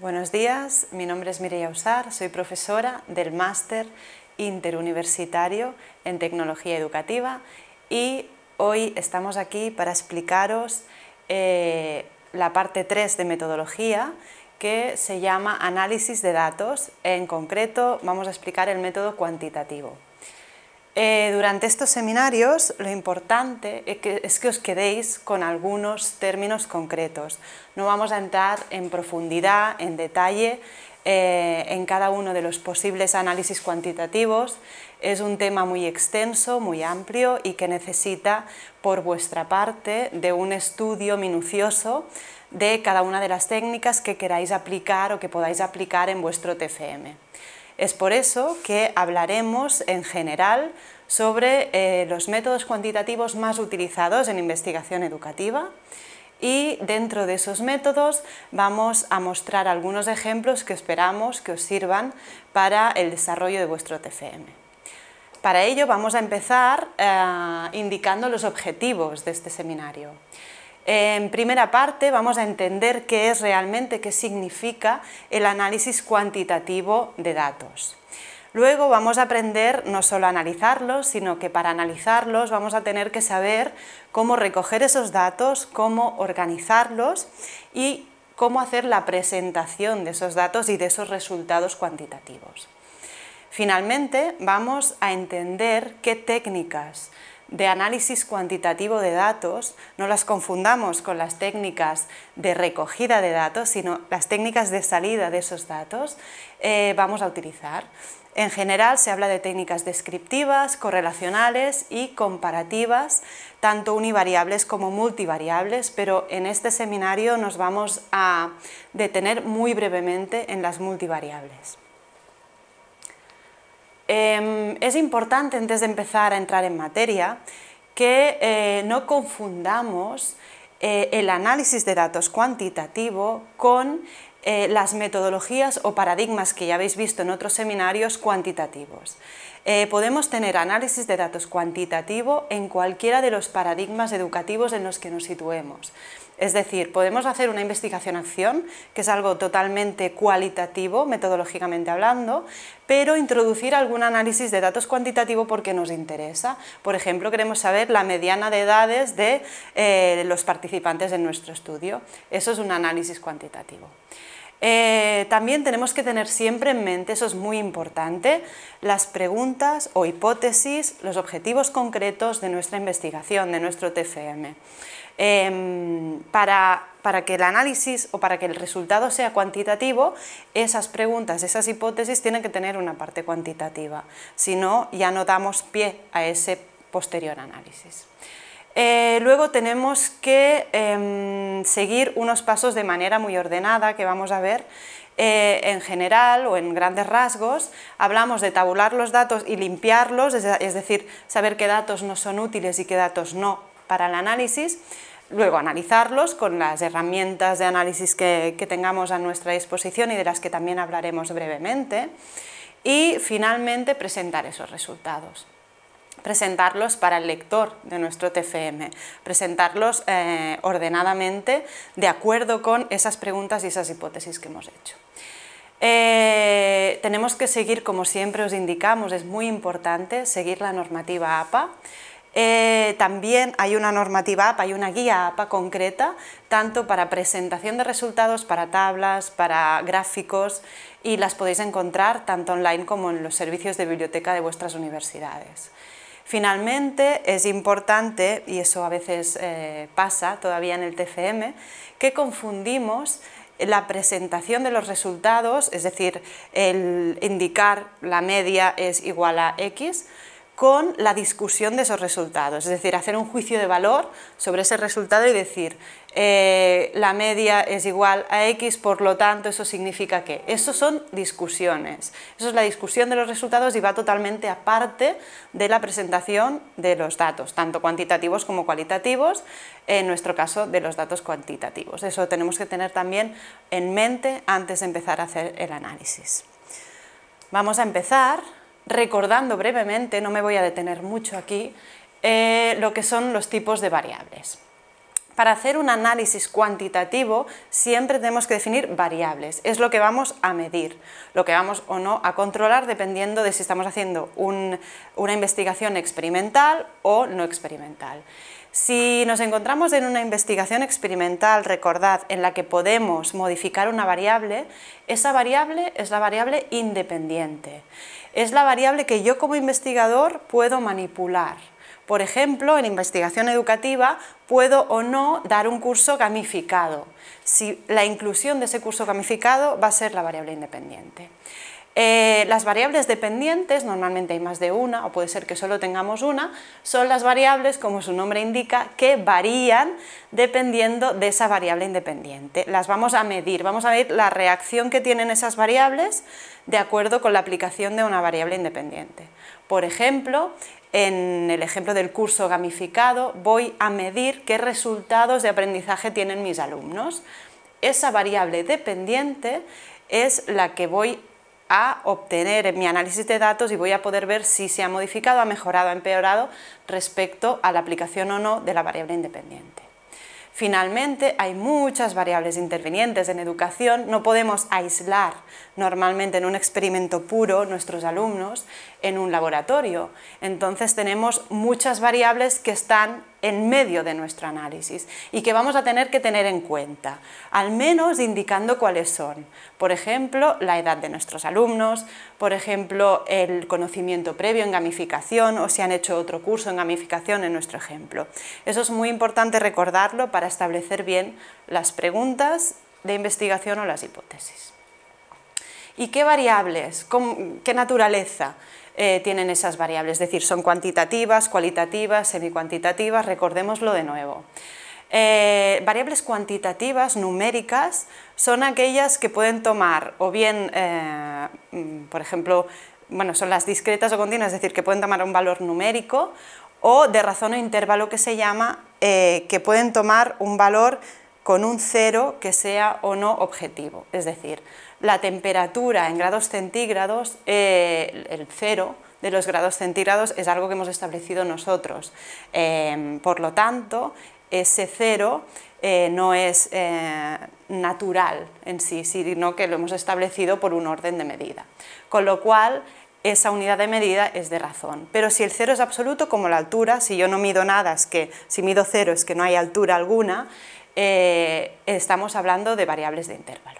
Buenos días, mi nombre es Mireia Usar, soy profesora del Máster Interuniversitario en Tecnología Educativa y hoy estamos aquí para explicaros eh, la parte 3 de metodología que se llama análisis de datos. En concreto vamos a explicar el método cuantitativo. Eh, durante estos seminarios lo importante es que, os quedéis con algunos términos concretos. No vamos a entrar en profundidad, en detalle, eh, en cada uno de los posibles análisis cuantitativos. Es un tema muy extenso, muy amplio y que necesita por vuestra parte de un estudio minucioso de cada una de las técnicas que queráis aplicar o que podáis aplicar en vuestro TCM. Es por eso que hablaremos en general sobre eh, los métodos cuantitativos más utilizados en investigación educativa y dentro de esos métodos vamos a mostrar algunos ejemplos que esperamos que os sirvan para el desarrollo de vuestro TFM. Para ello vamos a empezar eh, indicando los objetivos de este seminario. En primera parte vamos a entender qué es realmente, qué significa el análisis cuantitativo de datos. Luego vamos a aprender no solo a analizarlos, sino que para analizarlos vamos a tener que saber cómo recoger esos datos, cómo organizarlos y cómo hacer la presentación de esos datos y de esos resultados cuantitativos. Finalmente, vamos a entender qué técnicas de análisis cuantitativo de datos, no las confundamos con las técnicas de recogida de datos, sino las técnicas de salida de esos datos, eh, vamos a utilizar. En general se habla de técnicas descriptivas, correlacionales y comparativas, tanto univariables como multivariables, pero en este seminario nos vamos a detener muy brevemente en las multivariables. Em, es importante, antes de empezar a entrar en materia, que eh, no confundamos eh, el análisis de datos cuantitativo con eh, las metodologías o paradigmas que ya habéis visto en otros seminarios cuantitativos. podemos tener análisis de datos cuantitativo en cualquiera de los paradigmas educativos en los que nos situemos. Es decir, podemos hacer una investigación-acción, que es algo totalmente cualitativo, metodológicamente hablando, pero introducir algún análisis de datos cuantitativo porque nos interesa. Por ejemplo, queremos saber la mediana de edades de eh, los participantes en nuestro estudio. Eso es un análisis cuantitativo. Eh, también tenemos que tener siempre en mente, eso es muy importante, las preguntas o hipótesis, los objetivos concretos de nuestra investigación, de nuestro TFM. Em, para para que el análisis o para que el resultado sea cuantitativo, esas preguntas, esas hipótesis tienen que tener una parte cuantitativa. Si no, ya no damos pie a ese posterior análisis. Eh, luego tenemos que em, seguir unos pasos de manera muy ordenada que vamos a ver. Eh, en general o en grandes rasgos, hablamos de tabular los datos y limpiarlos, es, es decir, saber qué datos no son útiles y qué datos no para el análisis luego analizarlos con las herramientas de análisis que, tengamos a nuestra disposición y de las que también hablaremos brevemente, y finalmente presentar esos resultados presentarlos para el lector de nuestro TFM, presentarlos eh, ordenadamente de acuerdo con esas preguntas y esas hipótesis que hemos hecho. Eh, tenemos que seguir, como siempre os indicamos, es muy importante seguir la normativa APA. Eh, también hay una normativa APA, hay una guía APA concreta, tanto para presentación de resultados, para tablas, para gráficos, y las podéis encontrar tanto online como en los servicios de biblioteca de vuestras universidades. Finalmente, es importante, y eso a veces eh, pasa todavía en el TCM, que confundimos la presentación de los resultados, es decir, el indicar la media es igual a X, con la discusión de esos resultados, es decir, hacer un juicio de valor sobre ese resultado y decir, eh, la media es igual a X, por lo tanto eso significa que. Eso son discusiones, eso es la discusión de los resultados y va totalmente aparte de la presentación de los datos, tanto cuantitativos como cualitativos, en nuestro caso de los datos cuantitativos. Eso tenemos que tener también en mente antes de empezar a hacer el análisis. Vamos a empezar recordando brevemente, no me voy a detener mucho aquí, eh, lo que son los tipos de variables. Para hacer un análisis cuantitativo siempre tenemos que definir variables, es lo que vamos a medir, lo que vamos o no a controlar dependiendo de si estamos haciendo una investigación experimental o no experimental. Si nos encontramos en una investigación experimental, recordad, en la que podemos modificar una variable, esa variable es la variable independiente. Es la variable que yo como investigador puedo manipular. Por ejemplo, en investigación educativa puedo o no dar un curso gamificado, si la inclusión de ese curso gamificado va a ser la variable independiente. Eh, las variables dependientes, normalmente hay más de una o puede ser que solo tengamos una, son las variables, como su nombre indica, que varían dependiendo de esa variable independiente. Las vamos a medir, vamos a medir la reacción que tienen esas variables de acuerdo con la aplicación de una variable independiente. Por ejemplo, en el ejemplo del curso gamificado voy a medir qué resultados de aprendizaje tienen mis alumnos. Esa variable dependiente es la que voy a obtener mi análisis de datos y voy a poder ver si se ha modificado, ha mejorado, ha empeorado respecto a la aplicación o no de la variable independiente. Finalmente, hay muchas variables intervinientes en educación, no podemos aislar normalmente en un experimento puro nuestros alumnos en un laboratorio. Entonces tenemos muchas variables que están en medio de nuestro análisis y que vamos a tener que tener en cuenta, al menos indicando cuáles son. Por ejemplo, la edad de nuestros alumnos, por ejemplo, el conocimiento previo en gamificación o si han hecho otro curso en gamificación en nuestro ejemplo. Eso es muy importante recordarlo para establecer bien las preguntas de investigación o las hipótesis. ¿Y qué variables? ¿Qué naturaleza? Eh, tienen esas variables, es decir, son cuantitativas, cualitativas, semicuantitativas, recordémoslo de nuevo. Eh, variables cuantitativas, numéricas, son aquellas que pueden tomar o bien, eh, mm, por ejemplo, bueno, son las discretas o continuas, es decir, que pueden tomar un valor numérico o de razón o intervalo que se llama, que pueden tomar un valor con un cero que sea o no objetivo, es decir, la temperatura en grados centígrados, eh, el cero de los grados centígrados es algo que hemos establecido nosotros. Em, por lo tanto, ese cero eh, no es eh, natural en sí, sino que lo hemos establecido por un orden de medida. Con lo cual, esa unidad de medida es de razón. Pero si el cero es absoluto, como la altura, si yo no mido nada, es que si mido cero es que no hay altura alguna, estamos hablando de variables de intervalo.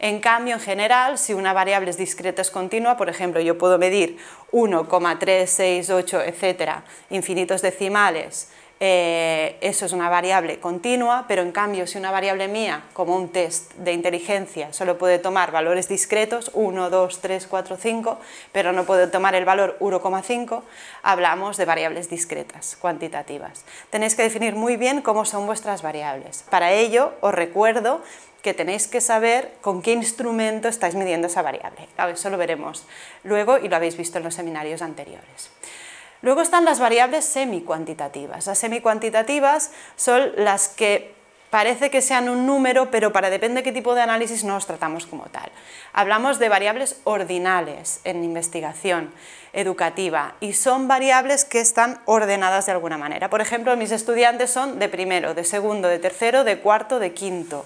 En cambio, en general, si una variable es discreta es continua, por ejemplo, yo puedo medir 1,368, etcétera, infinitos decimales, eh, eso es una variable continua, pero en cambio si una variable mía, como un test de inteligencia, solo puede tomar valores discretos, 1, 2, 3, 4, 5, pero no puede tomar el valor 1,5, hablamos de variables discretas, cuantitativas. Tenéis que definir muy bien cómo son vuestras variables. Para ello, os recuerdo que tenéis que saber con qué instrumento estáis midiendo esa variable. eso lo veremos luego y lo habéis visto en los seminarios anteriores. Luego están las variables semi-cuantitativas. Las semi-cuantitativas son las que parece que sean un número, pero para depende de qué tipo de análisis no los tratamos como tal. Hablamos de variables ordinales en investigación educativa y son variables que están ordenadas de alguna manera. Por ejemplo, mis estudiantes son de primero, de segundo, de tercero, de cuarto, de quinto.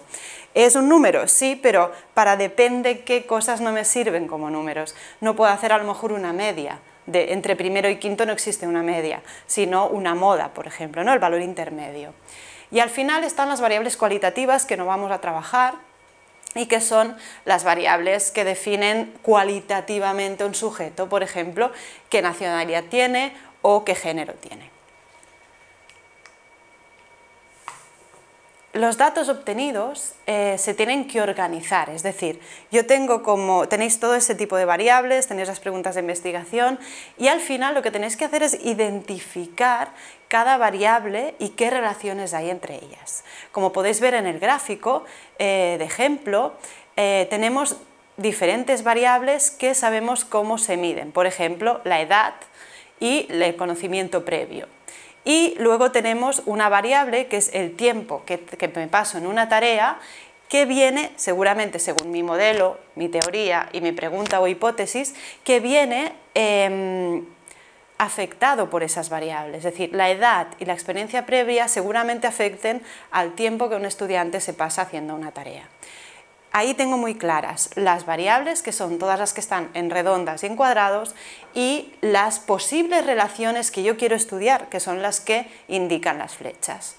¿Es un número? Sí, pero para depende qué cosas no me sirven como números. No puedo hacer a lo mejor una media. De, entre primero y quinto no existe una media, sino una moda, por ejemplo, ¿no? el valor intermedio. Y al final están las variables cualitativas que no vamos a trabajar y que son las variables que definen cualitativamente un sujeto, por ejemplo, qué nacionalidad tiene o qué género tiene. los datos obtenidos eh, se tienen que organizar, es decir, yo tengo como, tenéis todo ese tipo de variables, tenéis las preguntas de investigación y al final lo que tenéis que hacer es identificar cada variable y qué relaciones hay entre ellas. Como podéis ver en el gráfico eh, de ejemplo, eh, tenemos diferentes variables que sabemos cómo se miden, por ejemplo, la edad y el conocimiento previo. Y luego tenemos una variable que es el tiempo que, me paso en una tarea que viene, seguramente según mi modelo, mi teoría y mi pregunta o hipótesis, que viene em, afectado por esas variables. Es decir, la edad y la experiencia previa seguramente afecten al tiempo que un estudiante se pasa haciendo una tarea. Ahí tengo muy claras las variables, que son todas las que están en redondas y en cuadrados, y las posibles relaciones que yo quiero estudiar, que son las que indican las flechas.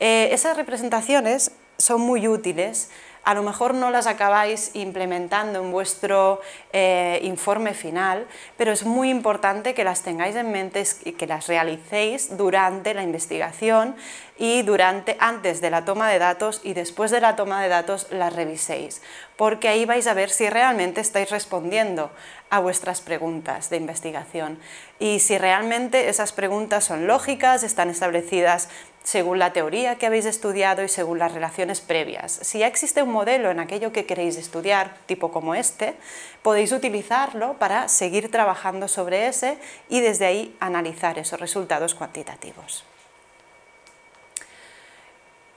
Eh, esas representaciones son muy útiles a lo mejor no las acabáis implementando en vuestro eh, informe final, pero es muy importante que las tengáis en mente y que las realicéis durante la investigación y durante, antes de la toma de datos y después de la toma de datos las reviséis, porque ahí vais a ver si realmente estáis respondiendo a vuestras preguntas de investigación y si realmente esas preguntas son lógicas, están establecidas según la teoría que habéis estudiado y según las relaciones previas. Si ya existe un modelo en aquello que queréis estudiar, tipo como este, podéis utilizarlo para seguir trabajando sobre ese y desde ahí analizar esos resultados cuantitativos.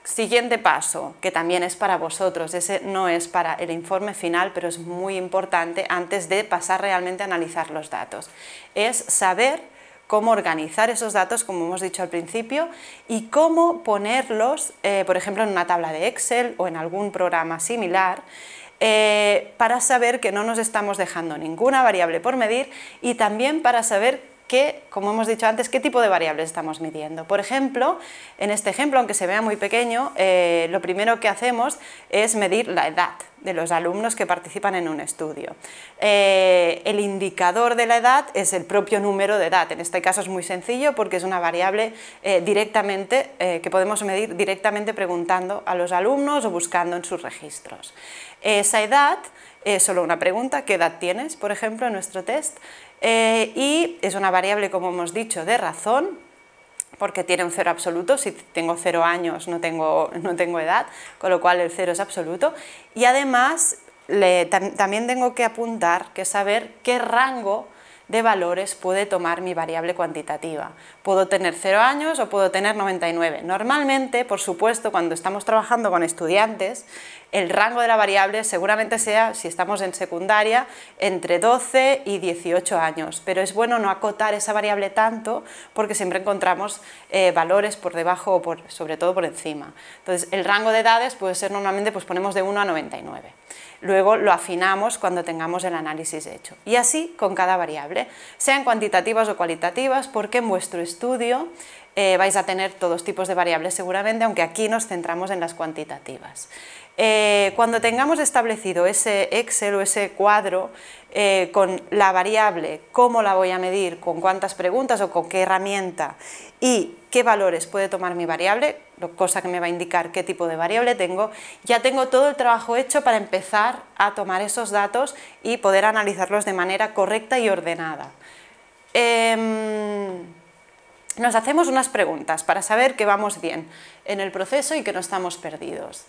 Siguiente paso, que también es para vosotros, ese no es para el informe final, pero es muy importante antes de pasar realmente a analizar los datos, es saber cómo organizar esos datos, como hemos dicho al principio, y cómo ponerlos, eh, por ejemplo, en una tabla de Excel o en algún programa similar, eh, para saber que no nos estamos dejando ninguna variable por medir y también para saber que, como hemos dicho antes, qué tipo de variables estamos midiendo. Por ejemplo, en este ejemplo, aunque se vea muy pequeño, eh, lo primero que hacemos es medir la edad de los alumnos que participan en un estudio. Eh, el indicador de la edad es el propio número de edad. En este caso es muy sencillo porque es una variable eh, directamente que podemos medir directamente preguntando a los alumnos o buscando en sus registros. Esa edad es solo una pregunta, ¿qué edad tienes, por ejemplo, en nuestro test? Eh, y es una variable, como hemos dicho, de razón, porque tiene un cero absoluto, si tengo cero años no tengo, edad, con lo cual el cero es absoluto, y además también tengo que apuntar, que saber qué rango de valores puede tomar mi variable cuantitativa. Puedo tener 0 años o puedo tener 99. Normalmente, por supuesto, cuando estamos trabajando con estudiantes, el rango de la variable seguramente sea, si estamos en secundaria, entre 12 y 18 años, pero es bueno no acotar esa variable tanto porque siempre encontramos eh, valores por debajo o por, sobre todo por encima. Entonces, el rango de edades puede ser normalmente, pues ponemos de 1 a 99 luego lo afinamos cuando tengamos el análisis hecho. Y así con cada variable, sean cuantitativas o cualitativas, porque en vuestro estudio eh, vais a tener todos tipos de variables seguramente, aunque aquí nos centramos en las cuantitativas. Eh, cuando tengamos establecido ese Excel o ese cuadro eh, con la variable, cómo la voy a medir, con cuántas preguntas o con qué herramienta y qué valores puede tomar mi variable, cosa que me va a indicar qué tipo de variable tengo, ya tengo todo el trabajo hecho para empezar a tomar esos datos y poder analizarlos de manera correcta y ordenada. Em, nos hacemos unas preguntas para saber que vamos bien en el proceso y que no estamos perdidos.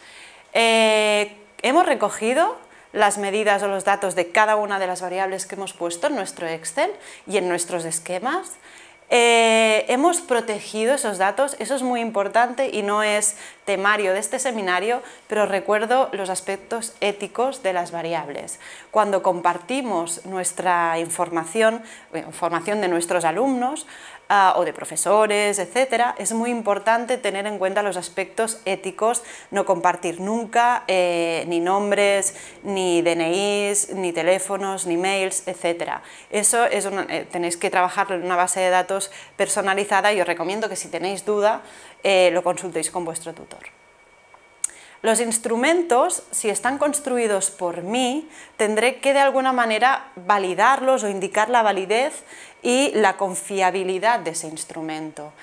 Eh, hemos recogido las medidas o los datos de cada una de las variables que hemos puesto en nuestro Excel y en nuestros esquemas. Eh, hemos protegido esos datos, eso es muy importante y no es temario de este seminario, pero recuerdo los aspectos éticos de las variables. Cuando compartimos nuestra información, eh, información de nuestros alumnos, Ah, o de profesores, etcétera, es muy importante tener en cuenta los aspectos éticos, no compartir nunca eh, ni nombres, ni DNIs, ni teléfonos, ni mails, etcétera. Eso es eh, tenéis que trabajar en una base de datos personalizada y os recomiendo que si tenéis duda eh, lo consultéis con vuestro tutor. Los instrumentos, si están construidos por mí, tendré que de alguna manera validarlos o indicar la validez y la confiabilidad de ese instrumento.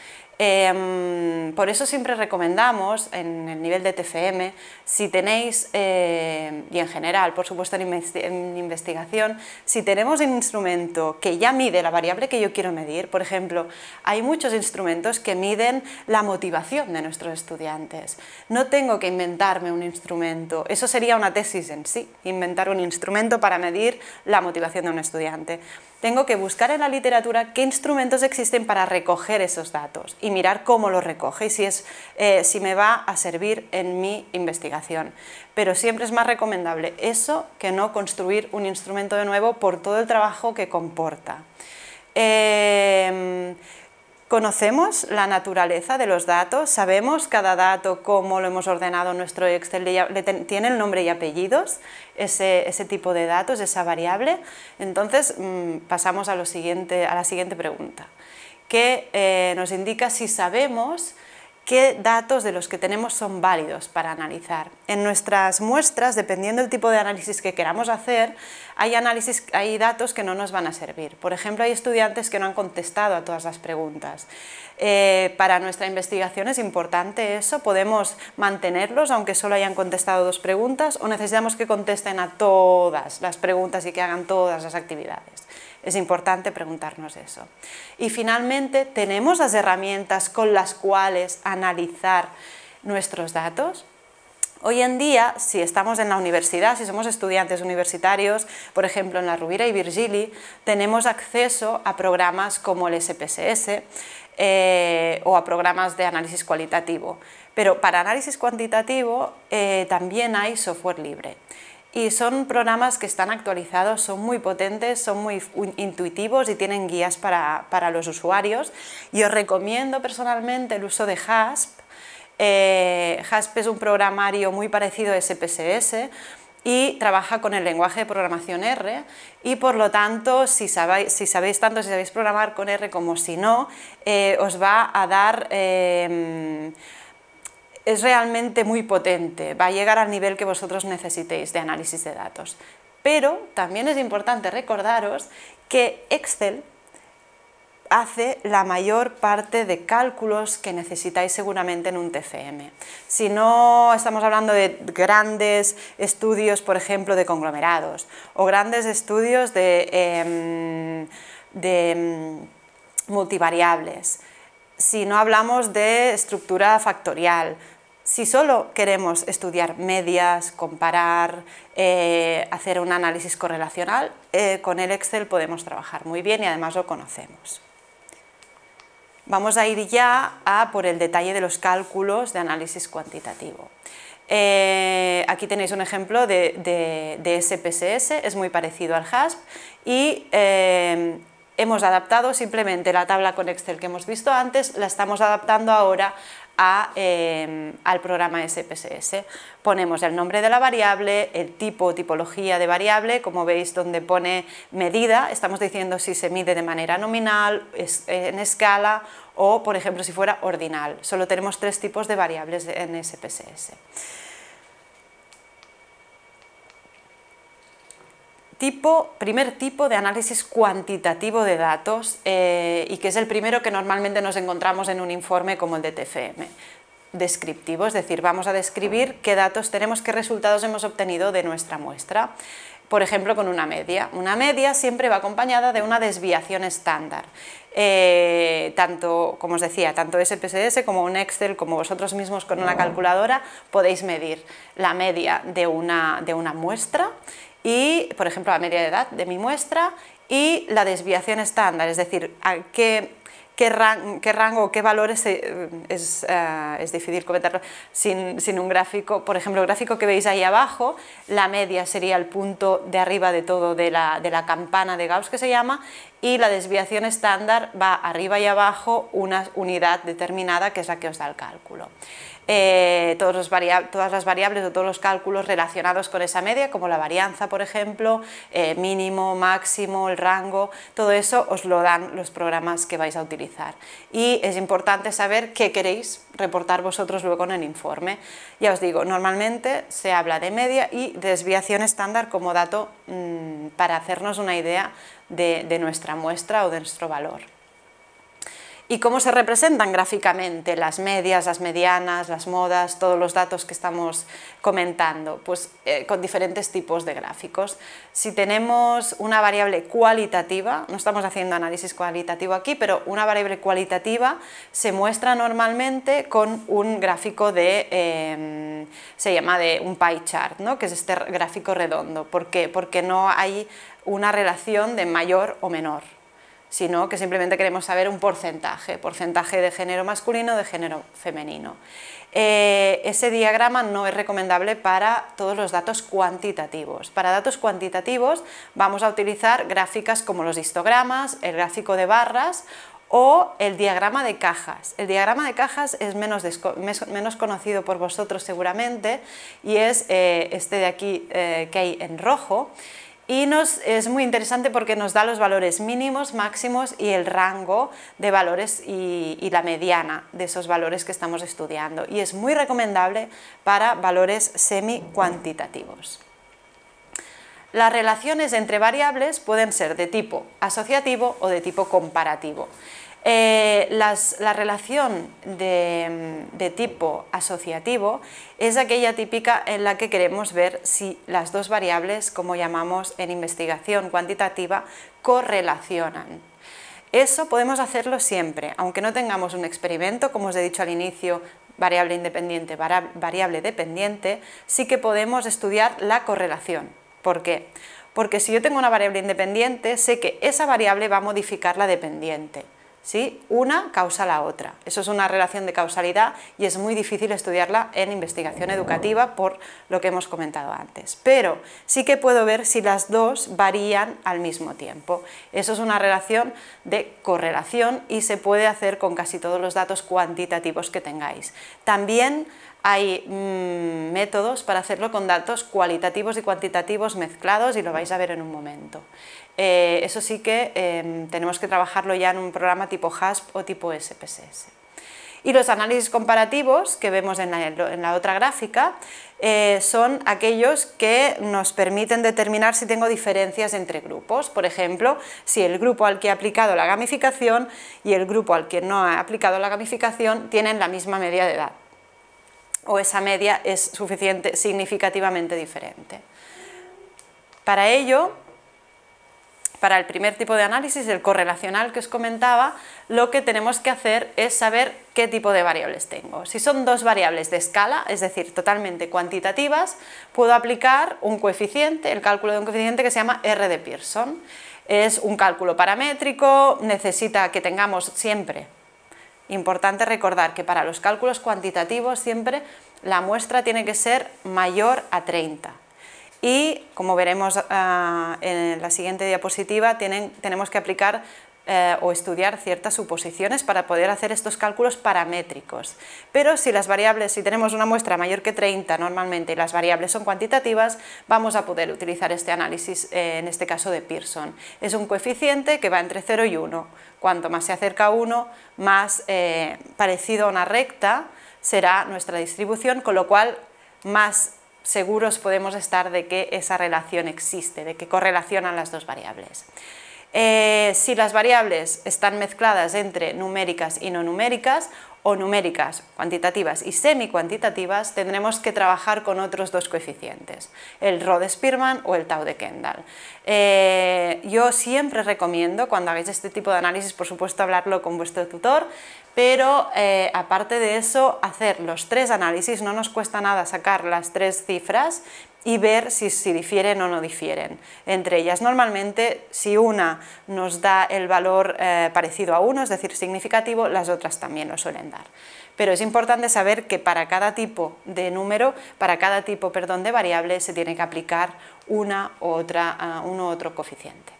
Em, por eso siempre recomendamos en el nivel de TFM, si tenéis, eh, y en general, por supuesto en, en, investigación, si tenemos un instrumento que ya mide la variable que yo quiero medir, por ejemplo, hay muchos instrumentos que miden la motivación de nuestros estudiantes. No tengo que inventarme un instrumento, eso sería una tesis en sí, inventar un instrumento para medir la motivación de un estudiante tengo que buscar en la literatura qué instrumentos existen para recoger esos datos y mirar cómo los recoge y si, es, eh, si me va a servir en mi investigación. Pero siempre es más recomendable eso que no construir un instrumento de nuevo por todo el trabajo que comporta. Em, Conocemos la naturaleza de los datos, sabemos cada dato, cómo lo hemos ordenado en nuestro Excel, tiene el nombre y apellidos, ese, tipo de datos, esa variable. Entonces mm, pasamos a, la siguiente pregunta, que eh, nos indica si sabemos qué datos de los que tenemos son válidos para analizar. En nuestras muestras, dependiendo del tipo de análisis que queramos hacer, hay, análisis, hay datos que no nos van a servir. Por ejemplo, hay estudiantes que no han contestado a todas las preguntas. Eh, para nuestra investigación es importante eso, podemos mantenerlos aunque solo hayan contestado dos preguntas o necesitamos que contesten a todas las preguntas y que hagan todas las actividades. Es importante preguntarnos eso. Y finalmente, ¿tenemos las herramientas con las cuales analizar nuestros datos? Hoy en día, si estamos en la universidad, si somos estudiantes universitarios, por ejemplo en la Rubira y Virgili, tenemos acceso a programas como el SPSS eh, o a programas de análisis cualitativo. Pero para análisis cuantitativo eh, también hay software libre y son programas que están actualizados, son muy potentes, son muy intuitivos y tienen guías para, los usuarios. Y os recomiendo personalmente el uso de Hasp. Eh, Hasp es un programario muy parecido a SPSS y trabaja con el lenguaje de programación R y por lo tanto si sabéis, si sabéis tanto si sabéis programar con R como si no, eh, os va a dar... Em, es realmente muy potente, va a llegar al nivel que vosotros necesitéis de análisis de datos. Pero también es importante recordaros que Excel hace la mayor parte de cálculos que necesitáis seguramente en un TCM. Si no estamos hablando de grandes estudios, por ejemplo, de conglomerados, o grandes estudios de, em, de em, multivariables, si no hablamos de estructura factorial, si solo queremos estudiar medias, comparar, eh, hacer un análisis correlacional, eh, con el Excel podemos trabajar muy bien y además lo conocemos. Vamos a ir ya a por el detalle de los cálculos de análisis cuantitativo. Eh, aquí tenéis un ejemplo de, de, SPSS, es muy parecido al HASP y hemos adaptado simplemente la tabla con Excel que hemos visto antes, la estamos adaptando ahora em, al programa SPSS. Ponemos el nombre de la variable, el tipo o tipología de variable, como veis donde pone medida, estamos diciendo si se mide de manera nominal, en escala o, por ejemplo, si fuera ordinal. Solo tenemos tres tipos de variables en SPSS. primer tipo de análisis cuantitativo de datos eh, y que es el primero que normalmente nos encontramos en un informe como el de TFM descriptivo, es decir, vamos a describir qué datos tenemos, qué resultados hemos obtenido de nuestra muestra. Por ejemplo, con una media. Una media siempre va acompañada de una desviación estándar. Eh, tanto, como os decía, tanto SPSS como un Excel, como vosotros mismos con una calculadora, podéis medir la media de una, de una muestra y, por ejemplo, la media de edad de mi muestra y la desviación estándar, es decir, a qué, qué, qué rango, qué valores eh, eh, es, difícil comentarlo sin, un gráfico. Por ejemplo, el gráfico que veis ahí abajo, la media sería el punto de arriba de todo de la, de la campana de Gauss que se llama y la desviación estándar va arriba y abajo una unidad determinada que es la que os da el cálculo. Eh, todas las variables o todos los cálculos relacionados con esa media, como la varianza, por ejemplo, eh, mínimo, máximo, el rango, todo eso os lo dan los programas que vais a utilizar. Y es importante saber qué queréis reportar vosotros luego en el informe. Ya os digo, normalmente se habla de media y desviación estándar como dato mm, para hacernos una idea de nuestra muestra o de nuestro valor y cómo se representan gráficamente las medias, las medianas, las modas, todos los datos que estamos comentando, pues eh, con diferentes tipos de gráficos. Si tenemos una variable cualitativa, no estamos haciendo análisis cualitativo aquí, pero una variable cualitativa se muestra normalmente con un gráfico de, em, se llama de un pie chart, ¿no? que es este gráfico redondo. ¿Por qué? Porque no hay una relación de mayor o menor sino que simplemente queremos saber un porcentaje, porcentaje de género masculino, de género femenino. Eh, ese diagrama no es recomendable para todos los datos cuantitativos. Para datos cuantitativos vamos a utilizar gráficas como los histogramas, el gráfico de barras o el diagrama de cajas. El diagrama de cajas es menos, conocido por vosotros seguramente y es eh, este de aquí eh, que hay en rojo y es muy interesante porque nos da los valores mínimos, máximos y el rango de valores y, y la mediana de esos valores que estamos estudiando y es muy recomendable para valores semi-cuantitativos. Las relaciones entre variables pueden ser de tipo asociativo o de tipo comparativo. Eh, la relación de, de, tipo asociativo es aquella típica en la que queremos ver si las dos variables, como llamamos en investigación cuantitativa, correlacionan. Eso podemos hacerlo siempre, aunque no tengamos un experimento, como os he dicho al inicio, variable independiente, variable dependiente, sí que podemos estudiar la correlación. ¿Por qué? Porque si yo tengo una variable independiente, sé que esa variable va a modificar la dependiente. ¿sí? Una causa la otra. Eso es una relación de causalidad y es muy difícil estudiarla en investigación educativa por lo que hemos comentado antes. Pero sí que puedo ver si las dos varían al mismo tiempo. Eso es una relación de correlación y se puede hacer con casi todos los datos cuantitativos que tengáis. También hay mm, métodos para hacerlo con datos cualitativos y cuantitativos mezclados y lo vais a ver en un momento. Eh, eso sí que em, tenemos que trabajarlo ya en un programa tipo HASP o tipo SPSS. Y los análisis comparativos que vemos en la, otra gráfica eh, son aquellos que nos permiten determinar si tengo diferencias entre grupos. Por ejemplo, si el grupo al que he aplicado la gamificación y el grupo al que no he aplicado la gamificación tienen la misma media de edad o esa media es suficiente, significativamente diferente. Para ello, para el primer tipo de análisis, el correlacional que os comentaba, lo que tenemos que hacer es saber qué tipo de variables tengo. Si son dos variables de escala, es decir, totalmente cuantitativas, puedo aplicar un coeficiente, el cálculo de un coeficiente que se llama R de Pearson. Es un cálculo paramétrico, necesita que tengamos siempre Importante recordar que para los cálculos cuantitativos siempre la muestra tiene que ser mayor a 30. Y como veremos ah, en la siguiente diapositiva, tenemos que aplicar eh, o estudiar ciertas suposiciones para poder hacer estos cálculos paramétricos. Pero si las variables, si tenemos una muestra mayor que 30 normalmente y las variables son cuantitativas, vamos a poder utilizar este análisis, eh, en este caso de Pearson. Es un coeficiente que va entre 0 y 1. Cuanto más se acerca a 1, más eh, parecido a una recta será nuestra distribución, con lo cual más seguros podemos estar de que esa relación existe, de que correlacionan las dos variables. Eh, si las variables están mezcladas entre numéricas y no numéricas, o numéricas, cuantitativas y semi-cuantitativas, tendremos que trabajar con otros dos coeficientes, el Rho de Spearman o el tau de Kendall. Eh, yo siempre recomiendo, cuando hagáis este tipo de análisis, por supuesto, hablarlo con vuestro tutor, pero eh, aparte de eso, hacer los tres análisis, no nos cuesta nada sacar las tres cifras y ver si, difieren o no difieren entre ellas. Normalmente, si una nos da el valor eh, parecido a uno, es decir, significativo, las otras también lo suelen dar. Pero es importante saber que para cada tipo de número, para cada tipo, perdón, de variable, se tiene que aplicar una u otra, uno u otro coeficiente.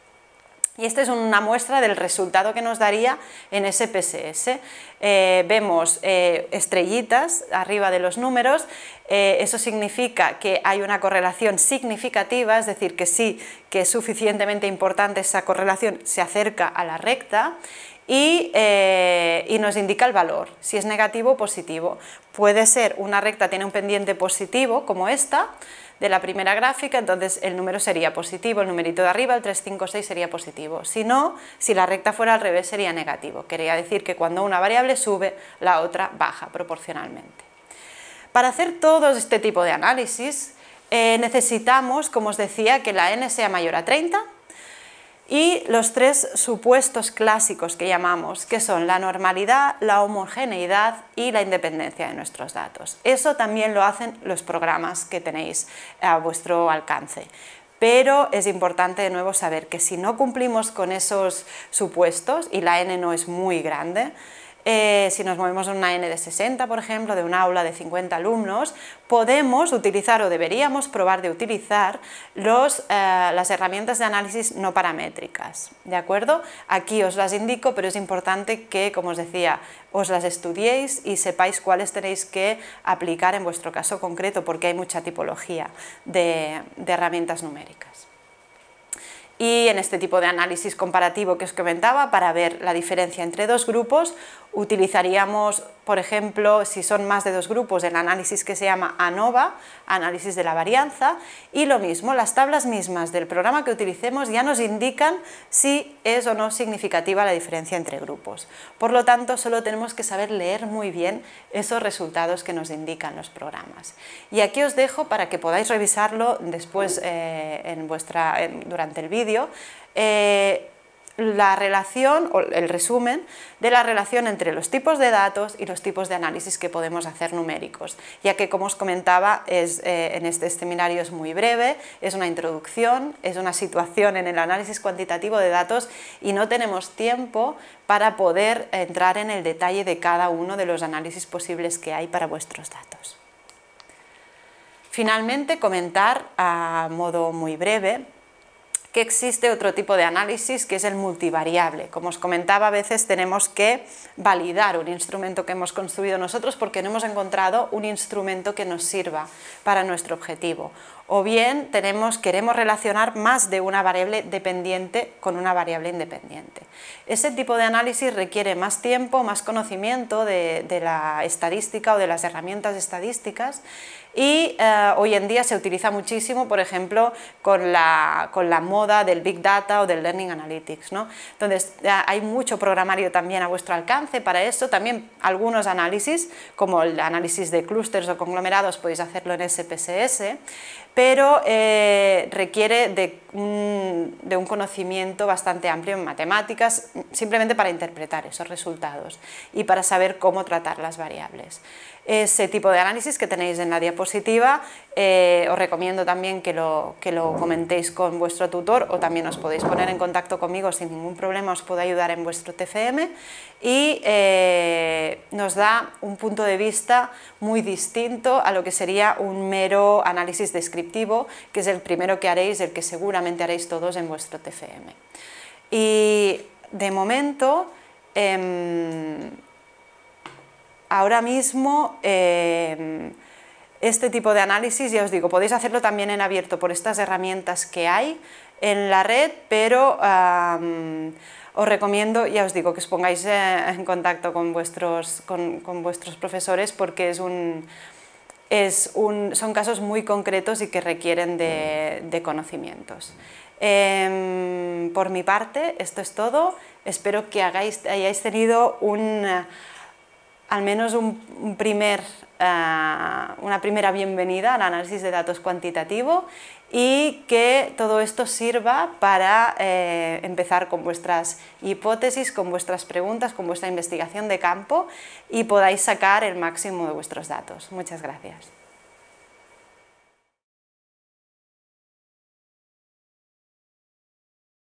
Y esta es una muestra del resultado que nos daría en SPSS. Eh, vemos eh, estrellitas arriba de los números, eh, eso significa que hay una correlación significativa, es decir, que sí, que es suficientemente importante esa correlación, se acerca a la recta y, y, nos indica el valor, si es negativo o positivo. Puede ser una recta tiene un pendiente positivo como esta, de la primera gráfica, entonces el número sería positivo, el numerito de arriba, el 356, sería positivo. Si no, si la recta fuera al revés sería negativo. Quería decir que cuando una variable sube, la otra baja proporcionalmente. Para hacer todo este tipo de análisis, eh, necesitamos, como os decía, que la n sea mayor a 30 y los tres supuestos clásicos que llamamos, que son la normalidad, la homogeneidad y la independencia de nuestros datos. Eso también lo hacen los programas que tenéis a vuestro alcance. Pero es importante de nuevo saber que si no cumplimos con esos supuestos, y la N no es muy grande, eh, si nos movemos en una N de 60, por ejemplo, de un aula de 50 alumnos, podemos utilizar o deberíamos probar de utilizar eh, las herramientas de análisis no paramétricas, ¿de acuerdo? Aquí os las indico, pero es importante que, como os decía, os las estudiéis y sepáis cuáles tenéis que aplicar en vuestro caso concreto, porque hay mucha tipología de herramientas numéricas y en este tipo de análisis comparativo que os comentaba para ver la diferencia entre dos grupos, Utilizaríamos, por ejemplo, si son más de dos grupos, el análisis que se llama ANOVA, análisis de la varianza, y lo mismo, las tablas mismas del programa que utilicemos ya nos indican si es o no significativa la diferencia entre grupos. Por lo tanto, solo tenemos que saber leer muy bien esos resultados que nos indican los programas. Y aquí os dejo para que podáis revisarlo después eh, en vuestra, durante el vídeo. Eh, la relación o el resumen de la relación entre los tipos de datos y los tipos de análisis que podemos hacer numéricos, ya que como os comentaba es, eh, en este seminario es muy breve, es una introducción, es una situación en el análisis cuantitativo de datos y no tenemos tiempo para poder entrar en el detalle de cada uno de los análisis posibles que hay para vuestros datos. Finalmente, comentar a modo muy breve que existe otro tipo de análisis que es el multivariable. Como os comentaba, a veces tenemos que validar un instrumento que hemos construido nosotros porque no hemos encontrado un instrumento que nos sirva para nuestro objetivo o bien queremos relacionar más de una variable dependiente con una variable independiente. Ese tipo de análisis requiere más tiempo, más conocimiento de, la estadística o de las herramientas estadísticas y eh, hoy en día se utiliza muchísimo, por ejemplo, con la, moda del Big Data o del Learning Analytics. ¿no? Entonces, hay mucho programario también a vuestro alcance para eso. También algunos análisis, como el análisis de clústeres o conglomerados, podéis hacerlo en SPSS, pero eh, requiere de un, conocimiento bastante amplio en matemáticas, simplemente para interpretar esos resultados y para saber cómo tratar las variables ese tipo de análisis que tenéis en la diapositiva. Eh, os recomiendo también que lo, lo comentéis con vuestro tutor o también os podéis poner en contacto conmigo sin ningún problema, os puedo ayudar en vuestro TFM y eh, nos da un punto de vista muy distinto a lo que sería un mero análisis descriptivo, que es el primero que haréis, el que seguramente haréis todos en vuestro TFM. Y de momento... Em, ahora mismo eh, este tipo de análisis, ya os digo, podéis hacerlo también en abierto por estas herramientas que hay en la red, pero os recomiendo, ya os digo, que os pongáis eh, en contacto con vuestros, con, vuestros profesores porque es un, es un, son casos muy concretos y que requieren de, conocimientos. Em, por mi parte, esto es todo. Espero que hagáis, hayáis tenido un al menos un, eh, una primera bienvenida al análisis de datos cuantitativo y que todo esto sirva para eh, empezar con vuestras hipótesis, con vuestras preguntas, con vuestra investigación de campo y podáis sacar el máximo de vuestros datos. Muchas gracias.